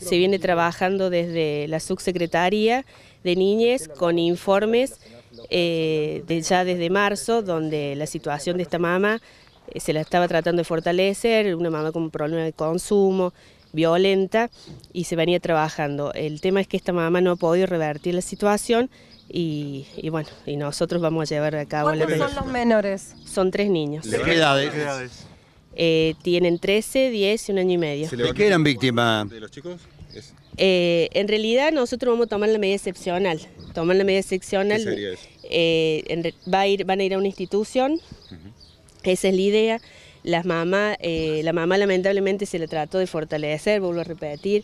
Se viene trabajando desde la subsecretaría de Niñez con informes eh, de ya desde marzo, donde la situación de esta mamá eh, se la estaba tratando de fortalecer, una mamá con problema de consumo, violenta, y se venía trabajando. El tema es que esta mamá no ha podido revertir la situación y, bueno, y nosotros vamos a llevar a cabo la... ¿Cuántos son los menores? Son tres niños. edades? Eh, tienen 13, 10 y un año y medio. ¿De qué eran víctimas? ¿De los chicos? Eh, en realidad nosotros vamos a tomar la medida excepcional. Tomar la medida excepcional. ¿Qué sería eso? Eh, va a ir, van a ir a una institución. Esa es la idea. Las mamá, la mamá lamentablemente se la trató de fortalecer, vuelvo a repetir.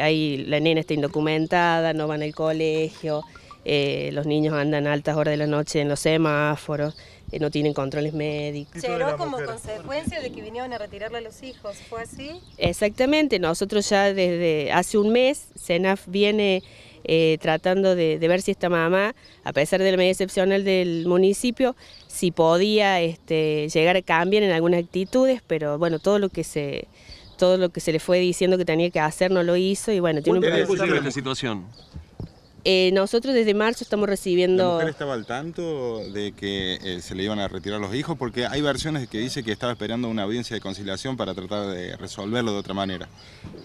Ahí, la nena está indocumentada, no van al colegio. Eh, los niños andan a altas horas de la noche en los semáforos, eh, no tienen controles médicos. ¿Llegó como consecuencia de que vinieron a retirarle a los hijos? ¿Fue así? Exactamente, nosotros ya desde hace un mes, CENAF viene eh, tratando de, ver si esta mamá, a pesar de la excepcional del municipio, si podía este, llegar a cambiar en algunas actitudes, pero bueno, todo lo que se todo lo que se le fue diciendo que tenía que hacer no lo hizo y bueno, tiene un problema. esta situación? Eh, nosotros desde marzo estamos recibiendo... ¿La mujer estaba al tanto de que eh, se le iban a retirar los hijos? Porque hay versiones que dice que estaba esperando una audiencia de conciliación para tratar de resolverlo de otra manera.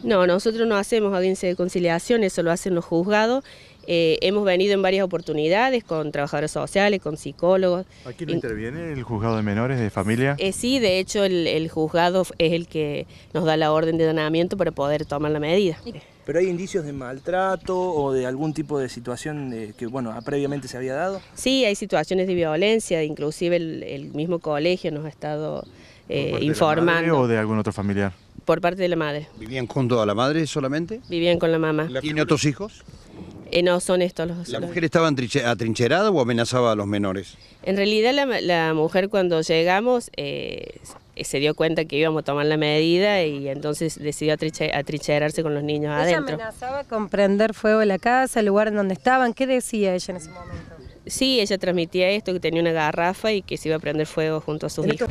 No, nosotros no hacemos audiencia de conciliación, eso lo hacen los juzgados eh, hemos venido en varias oportunidades con trabajadores sociales, con psicólogos. ¿Aquí interviene el juzgado de menores de familia? Eh, sí, de hecho el, juzgado es el que nos da la orden de donamiento para poder tomar la medida. ¿Pero hay indicios de maltrato o de algún tipo de situación eh, que bueno previamente se había dado? Sí, hay situaciones de violencia, inclusive el, mismo colegio nos ha estado informando. De la madre ¿O de algún otro familiar? Por parte de la madre. ¿Vivían junto a la madre solamente? Vivían con la mamá. ¿Tiene otros hijos? Eh, no, son estos los... ¿La mujer estaba atrincherada o amenazaba a los menores? En realidad la, mujer cuando llegamos eh, se dio cuenta que íbamos a tomar la medida y entonces decidió atrincherarse con los niños adentro. ¿Ella amenazaba con prender fuego la casa, el lugar en donde estaban? ¿Qué decía ella en ese momento? Sí, ella transmitía esto, que tenía una garrafa y que se iba a prender fuego junto a sus hijos.